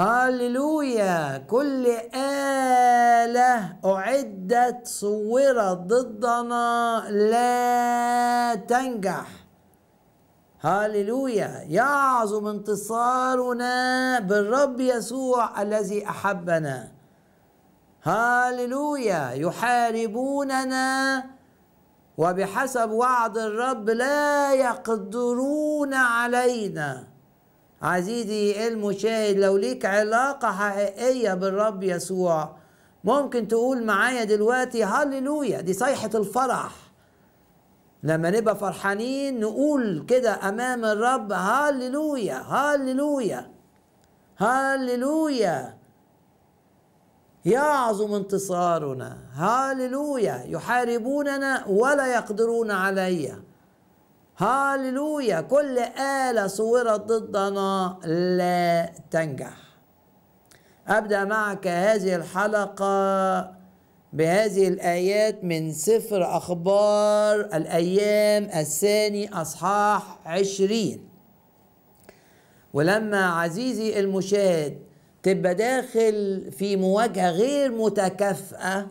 هاللويا كل آلة أعدت صورت ضدنا لا تنجح هاللويا يعظم انتصارنا بالرب يسوع الذي أحبنا هاللويا يحاربوننا وبحسب وعد الرب لا يقدرون علينا عزيزي إيه المشاهد لو ليك علاقة حقيقية بالرب يسوع ممكن تقول معايا دلوقتي هللويا دي صيحة الفرح لما نبقى فرحانين نقول كده أمام الرب هللويا هللويا هللويا يعظم انتصارنا هللويا يحاربوننا ولا يقدرون عليّ هاللويا كل آلة صورت ضدنا لا تنجح أبدأ معك هذه الحلقة بهذه الآيات من سفر أخبار الأيام الثاني أصحاح عشرين ولما عزيزي المشاهد تبقى داخل في مواجهة غير متكافئة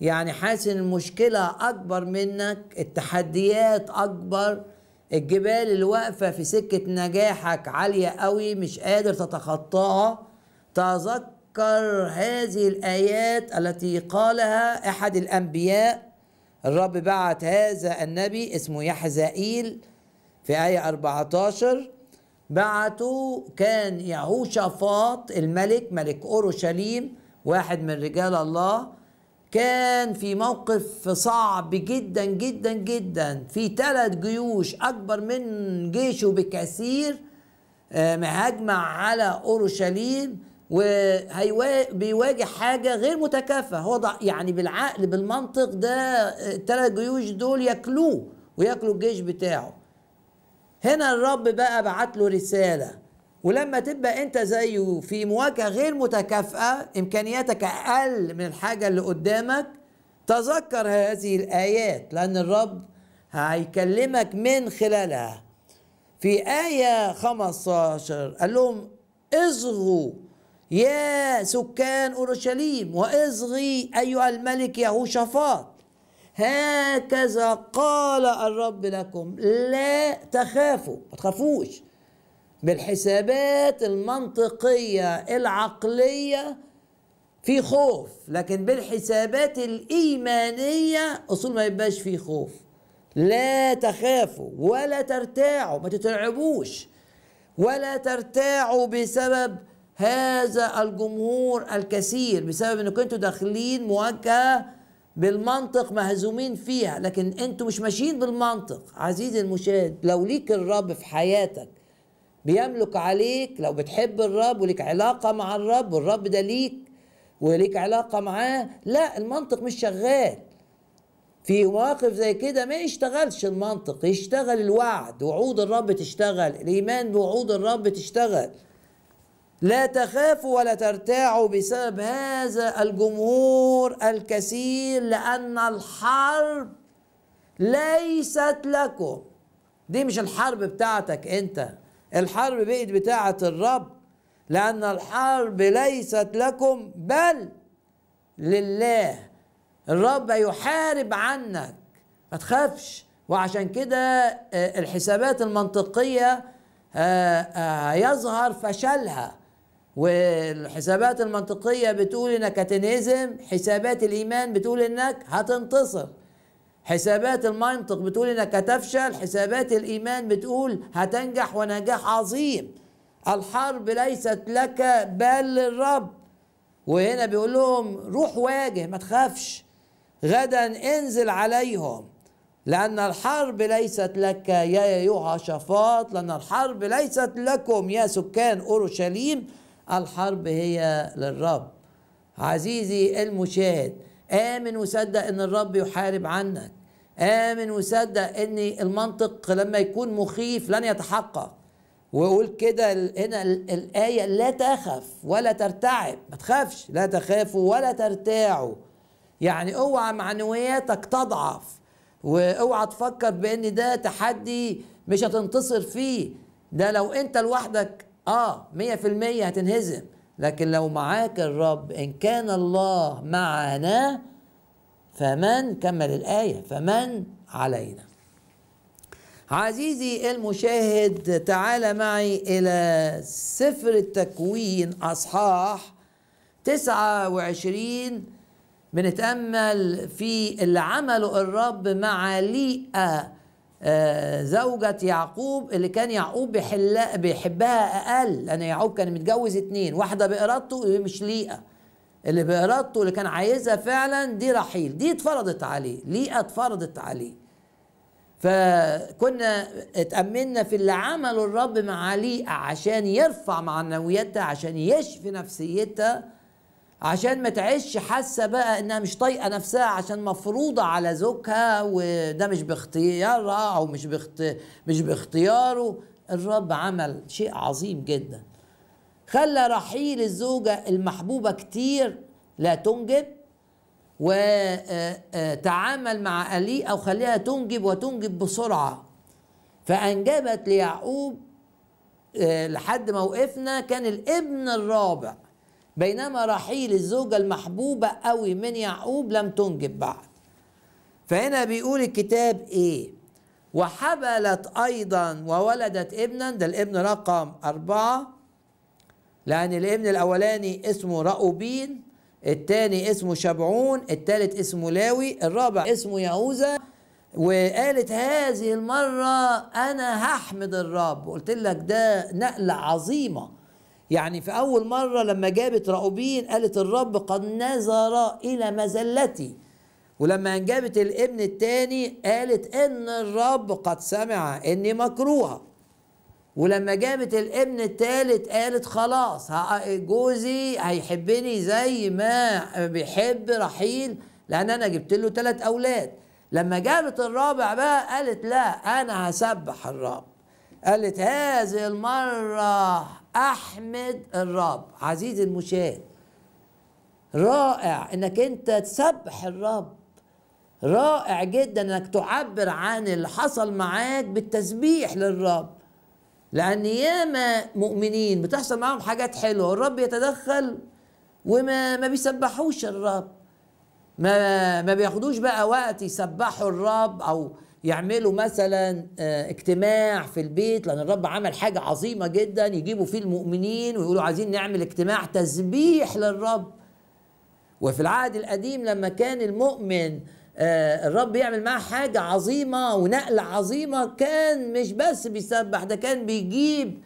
يعني حاسس المشكلة أكبر منك التحديات أكبر الجبال اللي واقفة في سكة نجاحك عالية قوي مش قادر تتخطاها تذكر هذه الآيات التي قالها أحد الأنبياء الرب بعت هذا النبي اسمه يحزائيل في آية 14 بعته كان يهوشافاط الملك ملك أورشليم واحد من رجال الله كان في موقف صعب جدا جدا جدا في ثلاث جيوش اكبر من جيشه بكثير آه، مهاجمة على اورشليم وبيواجه حاجه غير متكافئه هو يعني بالعقل بالمنطق ده الثلاث آه، جيوش دول ياكلوه وياكلوا الجيش بتاعه هنا الرب بقى بعت له رساله ولما تبقى انت زيه في مواجهه غير متكافئه امكانياتك اقل من الحاجه اللي قدامك تذكر هذه الايات لان الرب هيكلمك من خلالها في آية 15 قال لهم اصغوا يا سكان أورشليم وإصغي أيها الملك يهوشافاط هكذا قال الرب لكم لا تخافوا ما تخافوش بالحسابات المنطقيه العقليه في خوف لكن بالحسابات الايمانيه اصول ما يبقاش في خوف لا تخافوا ولا ترتاعوا ما تترعبوش ولا ترتاعوا بسبب هذا الجمهور الكثير بسبب انكم انتوا داخلين مواجهه بالمنطق مهزومين فيها لكن انتوا مش ماشيين بالمنطق عزيزي المشاهد لو ليك الرب في حياتك بيملك عليك لو بتحب الرب وليك علاقة مع الرب والرب ده ليك وليك علاقة معاه لا المنطق مش شغال في مواقف زي كده ما يشتغلش المنطق يشتغل الوعد وعود الرب تشتغل الإيمان بوعود الرب تشتغل لا تخافوا ولا ترتاعوا بسبب هذا الجمهور الكثير لأن الحرب ليست لكم دي مش الحرب بتاعتك أنت الحرب بقت بتاعة الرب لأن الحرب ليست لكم بل لله الرب يحارب عنك ما تخافش وعشان كده آه، الحسابات المنطقية آه، آه، يظهر فشلها والحسابات المنطقية بتقول انك هتنهزم حسابات الإيمان بتقول انك هتنتصر حسابات المنطق بتقول انك هتفشل حسابات الايمان بتقول هتنجح ونجاح عظيم الحرب ليست لك بل للرب وهنا بيقول لهم روح واجه ما تخافش غدا انزل عليهم لأن الحرب ليست لك يا أيها شفاط لأن الحرب ليست لكم يا سكان أورشليم الحرب هي للرب عزيزي المشاهد آمن وصدق إن الرب يحارب عنك آمن وصدق إن المنطق لما يكون مخيف لن يتحقق وقول كده هنا الآية لا تخف ولا ترتعب ما تخافش لا تخافوا ولا ترتاعوا يعني اوعى معنوياتك تضعف واوعى تفكر بان ده تحدي مش هتنتصر فيه ده لو انت لوحدك اه 100% هتنهزم لكن لو معاك الرب إن كان الله معنا فمن كمل الآية فمن علينا عزيزي المشاهد تعال معي إلى سفر التكوين أصحاح 29 بنتأمل في اللي عمله الرب مع ليئة آه، زوجة يعقوب اللي كان يعقوب بيحبها أقل لأن يعقوب كان متجوز اتنين واحدة بإرادته اللي مش ليئة اللي بإرادته اللي كان عايزها فعلا دي رحيل دي اتفرضت عليه ليئة اتفرضت عليه فكنا اتأمننا في اللي عمله الرب مع ليئة عشان يرفع معنويتها عشان يشفي نفسيتها عشان ما تعيش حاسه بقى انها مش طايقه نفسها عشان مفروضه على زوجها وده مش باختيارها او مش باخت... مش باختياره الرب عمل شيء عظيم جدا خلى رحيل الزوجه المحبوبه كتير لا تنجب وتعامل آه، آه، مع ألي أو خليها تنجب وتنجب بسرعة فأنجبت ليعقوب آه، لحد ما وقفنا كان الابن الرابع بينما رحيل الزوجة المحبوبة قوي من يعقوب لم تنجب بعد فهنا بيقول الكتاب ايه وحبلت ايضا وولدت ابنا ده الابن رقم اربعة لان الابن الاولاني اسمه رأوبين الثاني اسمه شبعون الثالث اسمه لاوي الرابع اسمه يهوذا وقالت هذه المرة أنا هحمد الرب قلت لك ده نقلة عظيمة يعني في أول مرة لما جابت راؤوبين قالت الرب قد نظر إلى مزلتي ولما انجبت الابن التاني قالت إن الرب قد سمع إني مكروهة ولما جابت الابن التالت قالت خلاص جوزي هيحبني زي ما بيحب رحيل لأن أنا جبت له ثلاث أولاد لما جابت الرابع بقى قالت لا أنا هسبح الرب قالت هذه المرة أحمد الرب عزيزي المشاهد رائع انك انت تسبح الرب رائع جدا انك تعبر عن اللي حصل معاك بالتسبيح للرب لان ياما مؤمنين بتحصل معاهم حاجات حلوه والرب يتدخل وما ما بيسبحوش الرب ما ما بياخدوش بقى وقت يسبحوا الرب او يعملوا مثلا آه، اجتماع في البيت لان الرب عمل حاجه عظيمه جدا يجيبوا فيه المؤمنين ويقولوا عايزين نعمل اجتماع تسبيح للرب وفي العهد القديم لما كان المؤمن آه، الرب يعمل معاه حاجة عظيمة ونقلة عظيمة كان مش بس بيسبح ده كان بيجيب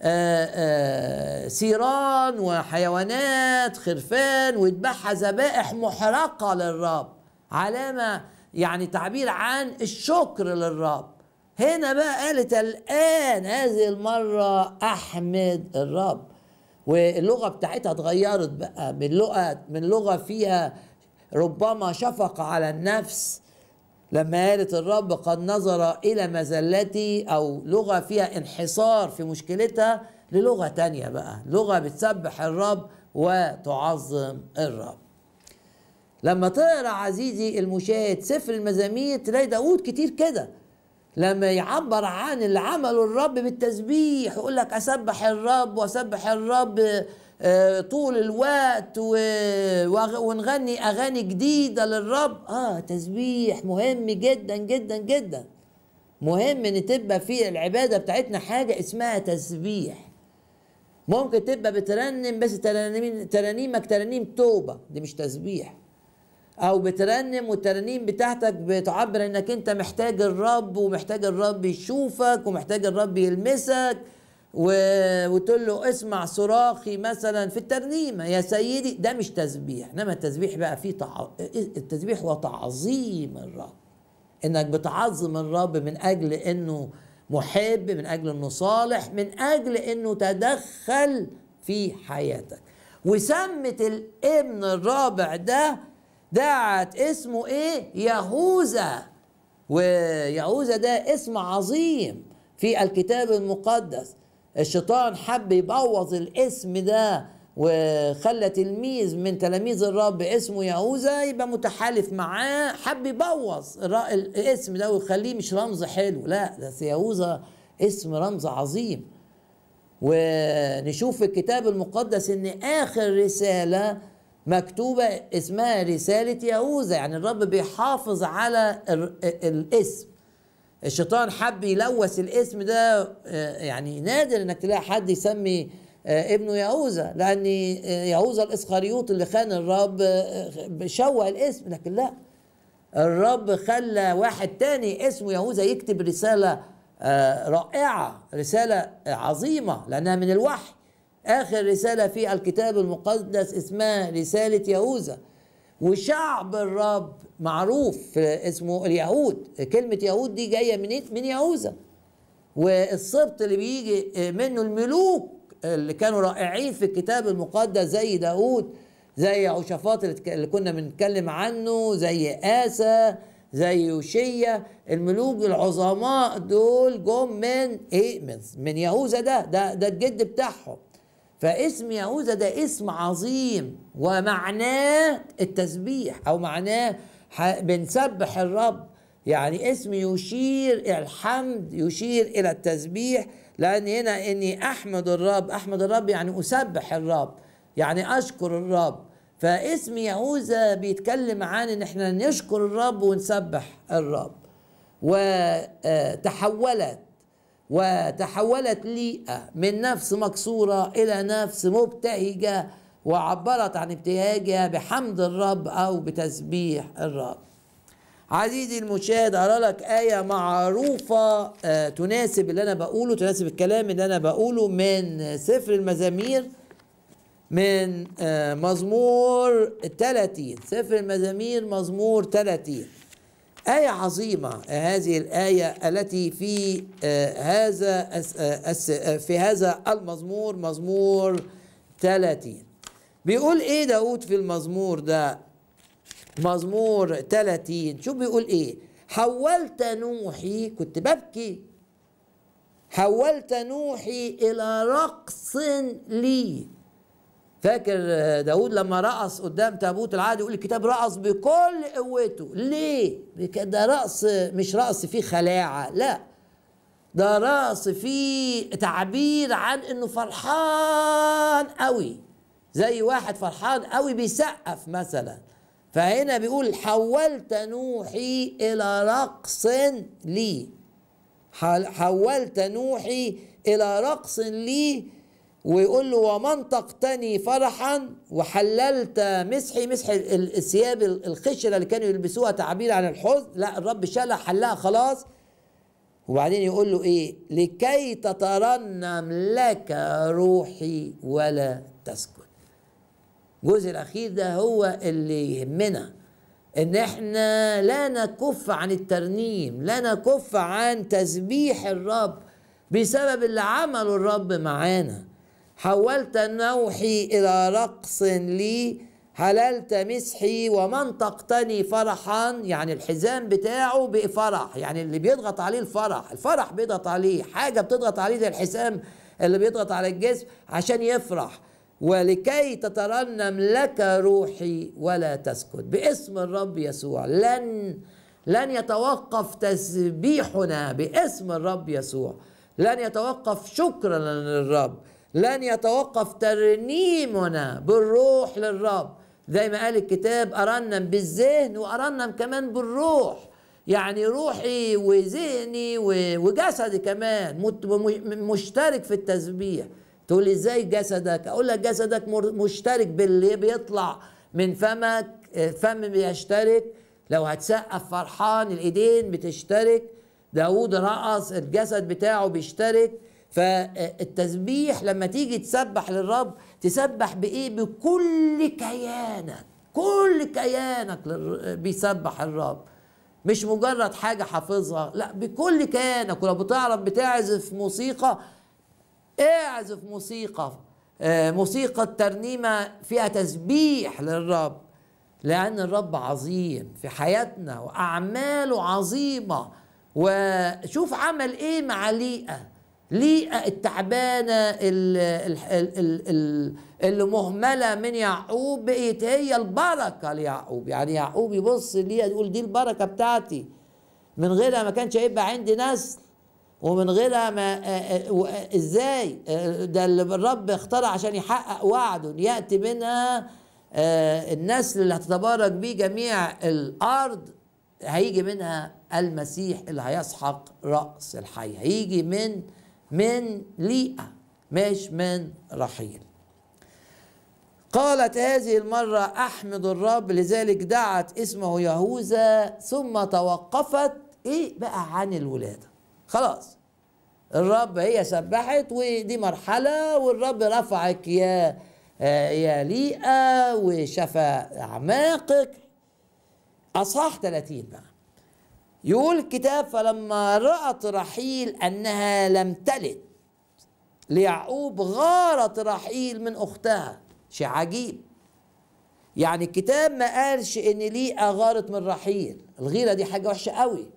آه، سيران وحيوانات خرفان ويذبحها ذبائح محرقة للرب علامة يعني تعبير عن الشكر للرب هنا بقى قالت الآن هذه المرة أحمد الرب واللغة بتاعتها اتغيرت بقى من لغة من لغة فيها ربما شفقة على النفس لما قالت الرب قد نظر إلى مزلتي أو لغة فيها انحصار في مشكلتها للغة تانية بقى لغة بتسبح الرب وتعظم الرب لما تقرا عزيزي المشاهد سفر المزامير تلاقي داوود كتير كده لما يعبر عن اللي عمله الرب بالتسبيح يقول لك اسبح الرب واسبح الرب آه، طول الوقت ونغني اغاني جديده للرب اه تسبيح مهم جدا جدا جدا مهم ان تبقى في العباده بتاعتنا حاجه اسمها تسبيح ممكن تبقى بترنم بس ترانيمك ترانيم توبه دي مش تسبيح او بترنم والترانيم بتاعتك بتعبر انك انت محتاج الرب ومحتاج الرب يشوفك ومحتاج الرب يلمسك وتقول له اسمع صراخي مثلا في الترنيمه يا سيدي ده مش تسبيح انما التسبيح بقى فيه تع... التسبيح هو تعظيم الرب انك بتعظم الرب من اجل انه محب من اجل انه صالح من اجل انه تدخل في حياتك وسمت الابن الرابع ده دعت اسمه ايه يهوذا ويهوذا ده اسم عظيم في الكتاب المقدس الشيطان حب يبوظ الاسم ده وخلى تلميذ من تلاميذ الرب اسمه يهوذا يبقى متحالف معاه حب يبوظ الاسم ده ويخليه مش رمز حلو لا ده يهوذا اسم رمز عظيم ونشوف في الكتاب المقدس ان اخر رساله مكتوبة اسمها رسالة يهوذا يعني الرب بيحافظ على الاسم الشيطان حب يلوث الاسم ده آه، يعني نادر انك تلاقي حد يسمي آه، ابنه يهوذا لان آه، يهوذا الاسخريوط اللي خان الرب شوه الاسم لكن لا الرب خلى واحد تاني اسمه يهوذا يكتب رسالة رائعة رسالة عظيمة لأنها من الوحي آخر رسالة في الكتاب المقدس اسمها رسالة يهوذا وشعب الرب معروف اسمه اليهود كلمة يهود دي جاية من إيه؟ من يهوذا والسبط اللي بيجي منه الملوك اللي كانوا رائعين في الكتاب المقدس زي داود زي يهوشافاط اللي كنا بنتكلم عنه زي اسا زي يوشيا الملوك العظماء دول جم من ايه من يهوذا ده ده ده الجد بتاعهم فاسم يهوذا ده اسم عظيم ومعناه التسبيح او معناه بنسبح الرب يعني اسم يشير الى الحمد يشير الى التسبيح لان هنا اني احمد الرب احمد الرب يعني اسبح الرب يعني اشكر الرب فاسم يهوذا بيتكلم عن ان احنا نشكر الرب ونسبح الرب وتحولت وتحولت ليئة آه، من نفس مكسورة إلى نفس مبتهجة وعبرت عن ابتهاجها بحمد الرب أو بتسبيح الرب عزيزي المشاهد أرى لك آية معروفة آه، تناسب اللي أنا بقوله تناسب الكلام اللي أنا بقوله من سفر المزامير من آه، مزمور 30 سفر المزامير مزمور 30 آية عظيمة هذه الآية التي في آه، هذا آه، آه، في هذا المزمور مزمور 30 بيقول إيه داود في المزمور ده مزمور 30 شوف بيقول إيه حولت نوحي كنت ببكي حولت نوحي إلى رقص لي فاكر داود لما رقص قدام تابوت العهد يقول الكتاب رقص بكل قوته ليه ده رقص مش رقص فيه خلاعه لا ده رقص فيه تعبير عن انه فرحان قوي زي واحد فرحان قوي بيسقف مثلا فهنا بيقول حولت نوحي الى رقص لي حولت نوحي الى رقص لي ويقول له ومن تقتني فرحا وحللت مسحي مسح الثياب الخشنة اللي كانوا يلبسوها تعبير عن الحزن لا الرب شالها حلها خلاص وبعدين يقول له ايه لكي تترنم لك روحي ولا تسكن الجزء الاخير ده هو اللي يهمنا ان احنا لا نكف عن الترنيم لا نكف عن تسبيح الرب بسبب اللي عمله الرب معانا حولت نوحي إلى رقص لي هللت مسحي ومنطقتني فرحا يعني الحزام بتاعه بفرح يعني اللي بيضغط عليه الفرح الفرح بيضغط عليه حاجة بتضغط عليه زي الحزام اللي بيضغط على الجسم عشان يفرح ولكي تترنم لك روحي ولا تسكت باسم الرب يسوع لن لن يتوقف تسبيحنا باسم الرب يسوع لن يتوقف شكرا للرب لن يتوقف ترنيمنا بالروح للرب زي ما قال الكتاب أرنم بالذهن وأرنم كمان بالروح يعني روحي وذهني وجسدي كمان مشترك في التسبيح تقول لي ازاي جسدك اقول لك جسدك مشترك باللي بيطلع من فمك فم بيشترك لو هتسقف فرحان الايدين بتشترك داود رقص الجسد بتاعه بيشترك فالتسبيح لما تيجي تسبح للرب تسبح بايه بكل كيانك كل كيانك بيسبح الرب مش مجرد حاجه حافظها لا بكل كيانك ولو بتعرف بتعزف موسيقى اعزف موسيقى آه، موسيقى الترنيمة فيها تسبيح للرب لان الرب عظيم في حياتنا واعماله عظيمه وشوف عمل ايه مع ليئه ليه التعبانة اللي مهملة من يعقوب بقيت هي البركة ليعقوب يعني يعقوب يبص ليها يقول دي البركة بتاعتي من غيرها ما كانش هيبقى عندي نسل ومن غيرها ما آه، آه، آه، ازاي ده اللي الرب اختار عشان يحقق وعده ياتي منها النسل اللي هتتبارك بيه جميع الارض هيجي منها المسيح اللي هيسحق راس الحي هيجي من من ليئة مش من رحيل قالت هذه المرة أحمد الرب لذلك دعت اسمه يهوذا ثم توقفت إيه بقى عن الولادة خلاص الرب هي سبحت ودي مرحلة والرب رفعك يا آه، يا ليئة وشفى أعماقك أصحاح 30 بقى يقول الكتاب فلما رأت رحيل أنها لم تلد ليعقوب غارت رحيل من أختها شيء عجيب يعني الكتاب ما قالش ان ليئة غارت من رحيل الغيرة دي حاجة وحشة قوي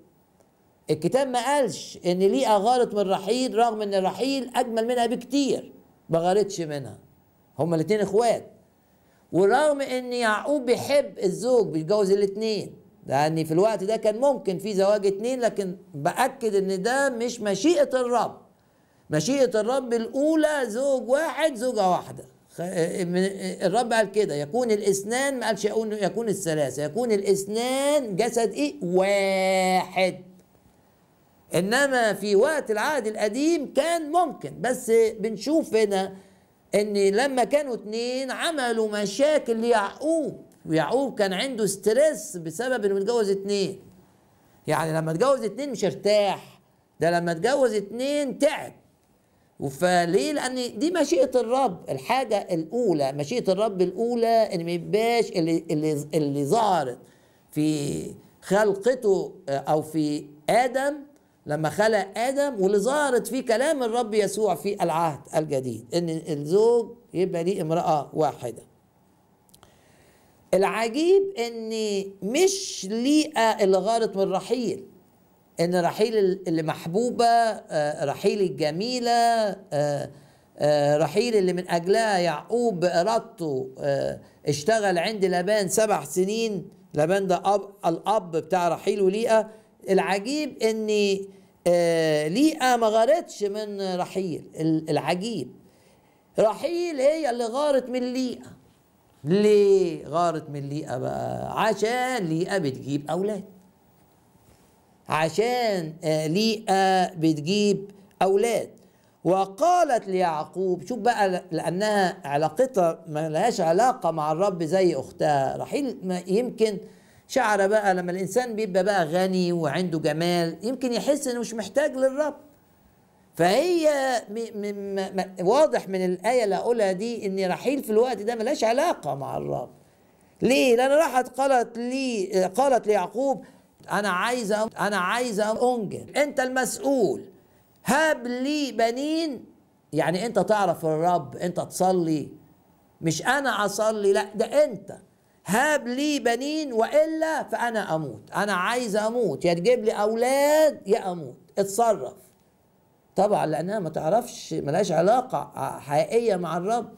الكتاب ما قالش ان ليئة غارت من رحيل رغم ان رحيل اجمل منها بكتير ما غارتش منها هما الاتنين اخوات ورغم ان يعقوب بيحب الزوج بيتجوز الاتنين لأن في الوقت ده كان ممكن في زواج اتنين لكن بأكد إن ده مش مشيئة الرب مشيئة الرب الأولى زوج واحد زوجة واحدة إيه، إيه، الرب قال كده يكون الاثنان ما قالش يكون يكون الثلاثة يكون الاثنان جسد إيه واحد إنما في وقت العهد القديم كان ممكن بس بنشوف هنا إن لما كانوا اتنين عملوا مشاكل ليعقوب ويعقوب كان عنده ستريس بسبب انه متجوز اتنين يعني لما اتجوز اتنين مش ارتاح ده لما اتجوز اتنين تعب فليه؟ لأن دي مشيئة الرب، الحاجة الأولى، مشيئة الرب الأولى إن ما يبقاش اللي اللي اللي ظهرت في خلقته آه، أو في آدم لما خلق آدم واللي ظهرت في كلام الرب يسوع في العهد الجديد، إن الزوج يبقى ليه امرأة واحدة. العجيب ان مش ليقى اللي غارت من رحيل ان رحيل اللي محبوبه آه، رحيل الجميله آه، آه، رحيل اللي من اجلها يعقوب بارادته اشتغل عند لابان سبع سنين لابان ده أب الاب بتاع رحيل وليئه العجيب ان ليئه ما غارتش من رحيل العجيب رحيل هي اللي غارت من ليئه ليه غارت من ليئة بقى عشان ليئة بتجيب أولاد عشان آه، ليئة بتجيب أولاد وقالت ليعقوب شوف بقى لأنها علاقتها ما لهاش علاقة مع الرب زي أختها رحيل ما يمكن شعر بقى لما الإنسان بيبقى بقى غني وعنده جمال يمكن يحس إنه مش محتاج للرب فهي م م م واضح من الآية اللي هقولها دي إن رحيل في الوقت ده ملهاش علاقة مع الرب ليه؟ لأن راحت قالت لي قالت ليعقوب أنا عايزة أنا عايزة أنجب أنت المسؤول هب لي بنين يعني أنت تعرف الرب أنت تصلي مش أنا أصلي لا ده أنت هاب لي بنين والا فانا اموت انا عايز اموت يا تجيب لي اولاد يا اموت اتصرف طبعا لانها ما تعرفش ملهاش علاقه حقيقيه مع الرب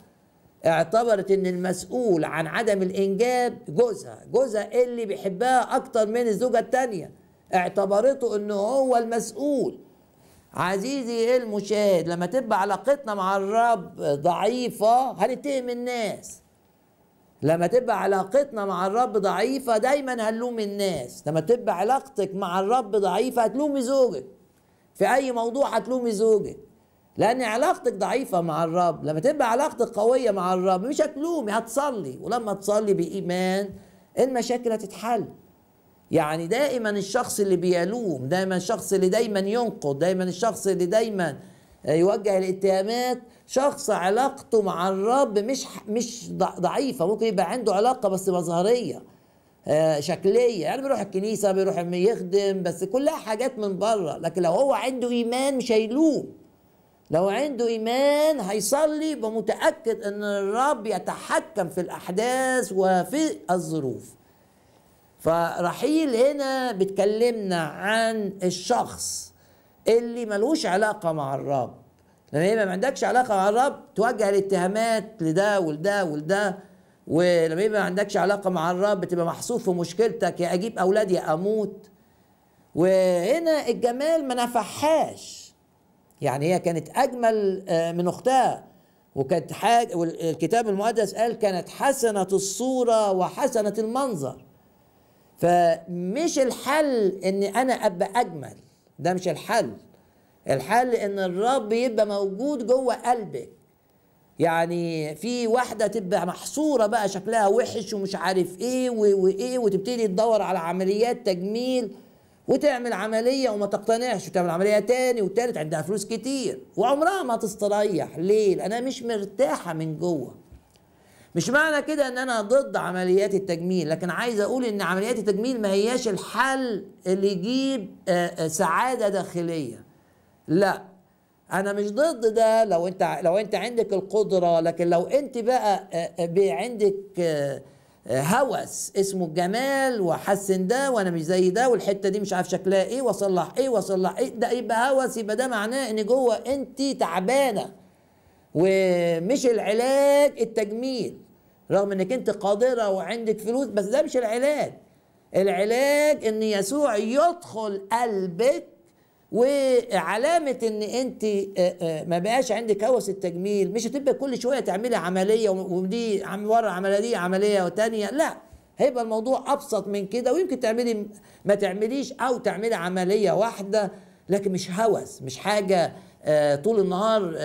اعتبرت ان المسؤول عن عدم الانجاب جوزها جوزها اللي بيحبها اكتر من الزوجه التانيه اعتبرته ان هو المسؤول عزيزي إيه المشاهد لما تبقى علاقتنا مع الرب ضعيفه هنتهم الناس لما تبقى علاقتنا مع الرب ضعيفه دايما هنلوم الناس لما تبقى علاقتك مع الرب ضعيفه هتلومي زوجك في اي موضوع هتلومي زوجك لان علاقتك ضعيفه مع الرب لما تبقى علاقتك قويه مع الرب مش هتلومي هتصلي ولما تصلي بايمان المشاكل هتتحل يعني دائما الشخص اللي بيلوم دائما الشخص اللي دايما ينقد دايما الشخص اللي دايما يوجه الاتهامات شخص علاقته مع الرب مش مش ضعيفه ممكن يبقى عنده علاقه بس مظهريه آه، شكليه يعني بيروح الكنيسه بيروح يخدم بس كلها حاجات من بره لكن لو هو عنده ايمان مش هيلوم لو عنده ايمان هيصلي بمتاكد ان الرب يتحكم في الاحداث وفي الظروف فرحيل هنا بتكلمنا عن الشخص اللي ملوش علاقه مع الرب لما ما عندكش علاقه مع الرب توجه الاتهامات لده ولده ولده ولما يبقى ما عندكش علاقه مع الرب بتبقى محصور في مشكلتك يا اجيب اولادي يا اموت وهنا الجمال ما نفعهاش يعني هي كانت اجمل آه، من اختها وكانت حاجه والكتاب المقدس قال كانت حسنه الصوره وحسنه المنظر فمش الحل ان انا ابقى اجمل ده مش الحل الحل ان الرب يبقى موجود جوه قلبك يعني في واحده تبقى محصوره بقى شكلها وحش ومش عارف ايه وايه وتبتدي تدور على عمليات تجميل وتعمل عمليه وما تقتنعش وتعمل عمليه تاني وتالت عندها فلوس كتير وعمرها ما تستريح ليه؟ لانها مش مرتاحه من جوه. مش معنى كده ان انا ضد عمليات التجميل لكن عايز اقول ان عمليات التجميل ما هياش الحل اللي يجيب آه، آه، سعاده داخليه. لا انا مش ضد ده لو انت لو انت عندك القدره لكن لو انت بقى عندك هوس اسمه الجمال وحسن ده وانا مش زي ده والحته دي مش عارف شكلها ايه واصلح ايه واصلح ايه ده يبقى هوس يبقى ده معناه ان جوه انت تعبانه ومش العلاج التجميل رغم انك انت قادره وعندك فلوس بس ده مش العلاج العلاج ان يسوع يدخل قلبك وعلامه ان انت آه، آه، ما بقاش عندك هوس التجميل مش هتبقى كل شويه تعملي عمليه ودي ورا عمليه دي عمليه وتانيه لا هيبقى الموضوع ابسط من كده ويمكن تعملي ما تعمليش او تعملي عمليه واحده لكن مش هوس مش حاجه آه، طول النهار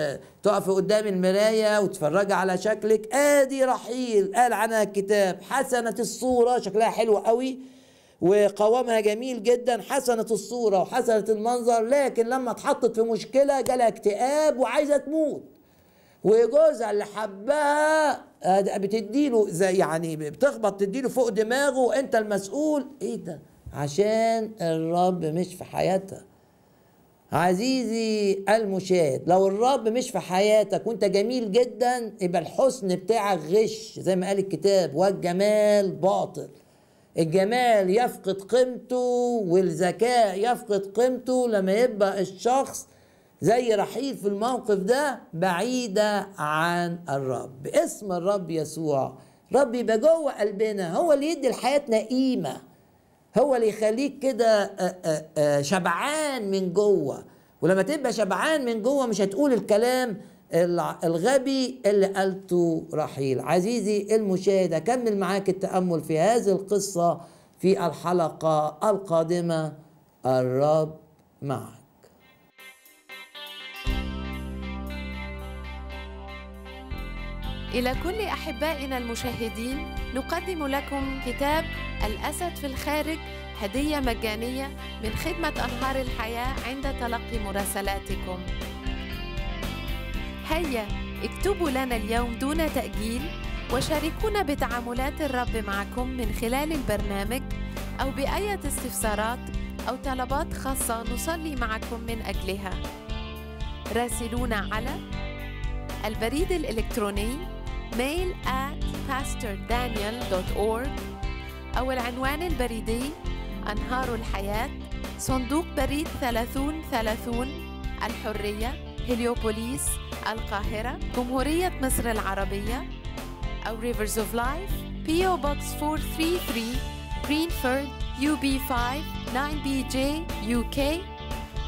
تقفي قدام المرايه وتتفرجي على شكلك ادي رحيل قال عنها الكتاب حسنت الصوره شكلها حلو قوي وقوامها جميل جدا حسنة الصورة وحسنة المنظر لكن لما اتحطت في مشكلة جالها اكتئاب وعايزة تموت وجوزها اللي حبها آه، بتديله زي يعني بتخبط تديله فوق دماغه وانت المسؤول ايه ده عشان الرب مش في حياتها عزيزي المشاهد لو الرب مش في حياتك وانت جميل جدا يبقى الحسن بتاعك غش زي ما قال الكتاب والجمال باطل الجمال يفقد قيمته والذكاء يفقد قيمته لما يبقى الشخص زي رحيل في الموقف ده بعيدة عن الرب باسم الرب يسوع رب يبقى جوه قلبنا هو اللي يدي لحياتنا قيمة هو اللي يخليك كده آه، آه، آه، شبعان من جوه ولما تبقى شبعان من جوه مش هتقول الكلام الغبي اللي قالته رحيل عزيزي المشاهد أكمل معاك التأمل في هذه القصة في الحلقة القادمة الرب معك إلى كل أحبائنا المشاهدين نقدم لكم كتاب الأسد في الخارج هدية مجانية من خدمة أنهار الحياة عند تلقي مراسلاتكم هيا اكتبوا لنا اليوم دون تأجيل وشاركونا بتعاملات الرب معكم من خلال البرنامج أو بأية استفسارات أو طلبات خاصة نصلي معكم من أجلها راسلونا على البريد الإلكتروني mail at pastordaniel.org أو العنوان البريدي أنهار الحياة صندوق بريد 3030 الحرية هليوبوليس القاهرة جمهورية مصر العربية أو Rivers of Life PO Box 433 Greenford UB5 9BJ UK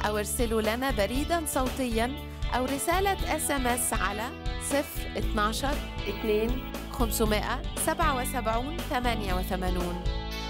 أو ارسلوا لنا بريدا صوتيا أو رسالة اس ام اس على 012 2 577 88